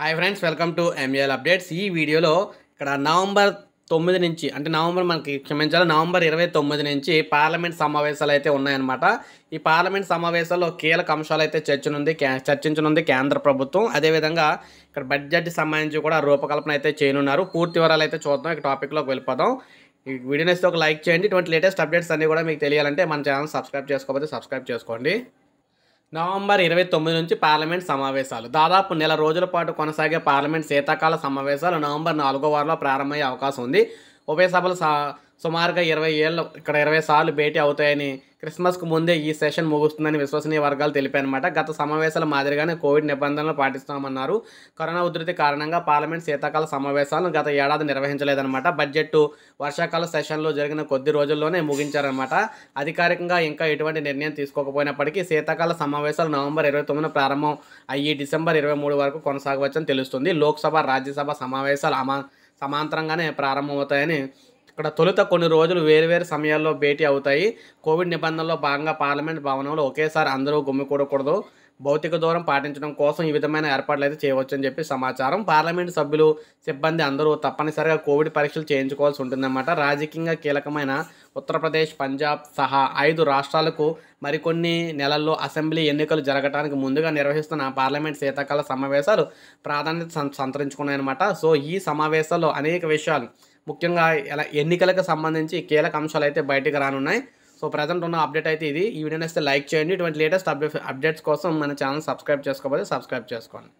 hi friends welcome to MAL updates ఈ వీడియోలో ఇక్కడ నవంబర్ తొమ్మిది నుంచి అంటే నవంబర్ మనకి క్షమించాలి నవంబర్ ఇరవై తొమ్మిది నుంచి పార్లమెంట్ సమావేశాలు అయితే ఉన్నాయన్నమాట ఈ పార్లమెంట్ సమావేశాల్లో కీలక అంశాలు అయితే చర్చనుంది చర్చించనుంది కేంద్ర ప్రభుత్వం అదేవిధంగా ఇక్కడ బడ్జెట్ సంబంధించి కూడా రూపకల్పన అయితే చేయనున్నారు పూర్తి వివరాలు అయితే చూద్దాం ఈ టాపిక్లోకి వెళ్ళిపోదాం ఈ వీడియో ఒక లైక్ చేయండి ఇటువంటి లేటెస్ట్ అప్డేట్స్ అన్నీ కూడా మీకు తెలియాలంటే మన ఛానల్ సబ్స్క్రైబ్ చేసుకోకపోతే సబ్స్క్రైబ్ చేసుకోండి నవంబర్ ఇరవై తొమ్మిది నుంచి పార్లమెంట్ సమావేశాలు దాదాపు నెల రోజుల పాటు కొనసాగే పార్లమెంట్ శీతాకాల సమావేశాలు నవంబర్ నాలుగో వారంలో ప్రారంభమయ్యే అవకాశం ఉంది ఉభయ సభలు సుమారుగా ఇరవై ఏళ్ళు ఇక్కడ ఇరవై సార్లు భేటీ అవుతాయని క్రిస్మస్కు ముందే ఈ సెషన్ ముగుస్తుందని విశ్వసనీయ వర్గాలు తెలిపాయన్నమాట గత సమావేశాల మాదిరిగానే కోవిడ్ నిబంధనలు పాటిస్తామన్నారు కరోనా ఉధృతి కారణంగా పార్లమెంట్ శీతాకాల సమావేశాలను గత ఏడాది నిర్వహించలేదన్నమాట బడ్జెట్ వర్షాకాల సెషన్లో జరిగిన కొద్ది రోజుల్లోనే ముగించారనమాట అధికారికంగా ఇంకా ఎటువంటి నిర్ణయం తీసుకోకపోయినప్పటికీ శీతాకాల సమావేశాలు నవంబర్ ఇరవై తొమ్మిదిన ప్రారంభం అయ్యి డిసెంబర్ ఇరవై మూడు వరకు కొనసాగవచ్చని తెలుస్తుంది లోక్సభ రాజ్యసభ సమావేశాలు అమా సమాంతరంగానే ప్రారంభమవుతాయని ఇక్కడ తొలుత కొన్ని రోజులు వేరువేరు సమయాల్లో భేటీ అవుతాయి కోవిడ్ నిబంధనల్లో భాగంగా పార్లమెంట్ భవనంలో ఒకేసారి అందరూ గుమ్మికూడకూడదు భౌతిక దూరం పాటించడం కోసం ఈ విధమైన ఏర్పాట్లు అయితే చేయవచ్చు అని చెప్పి సమాచారం పార్లమెంటు సభ్యులు సిబ్బంది అందరూ తప్పనిసరిగా కోవిడ్ పరీక్షలు చేయించుకోవాల్సి ఉంటుందన్నమాట రాజకీయంగా కీలకమైన ఉత్తరప్రదేశ్ పంజాబ్ సహా ఐదు రాష్ట్రాలకు మరికొన్ని నెలల్లో అసెంబ్లీ ఎన్నికలు జరగడానికి ముందుగా నిర్వహిస్తున్న పార్లమెంట్ శీతాకాల సమావేశాలు ప్రాధాన్యత సంతరించుకున్నాయన్నమాట సో ఈ సమావేశాల్లో అనేక విషయాలు ముఖ్యంగా ఎలా ఎన్నికలకు సంబంధించి కీలక అంశాలు అయితే బయటకు రానున్నాయి సో ప్రజెంట్ ఉన్న అప్డేట్ అయితే ఇది ఈ వీడియోని లైక్ చేయండి ఇటువంటి లేటెస్ట్ అప్డేట్స్ కోసం మన ఛానల్ సబ్స్క్రైబ్ చేసుకోవాలి సబ్స్క్రైబ్ చేసుకోండి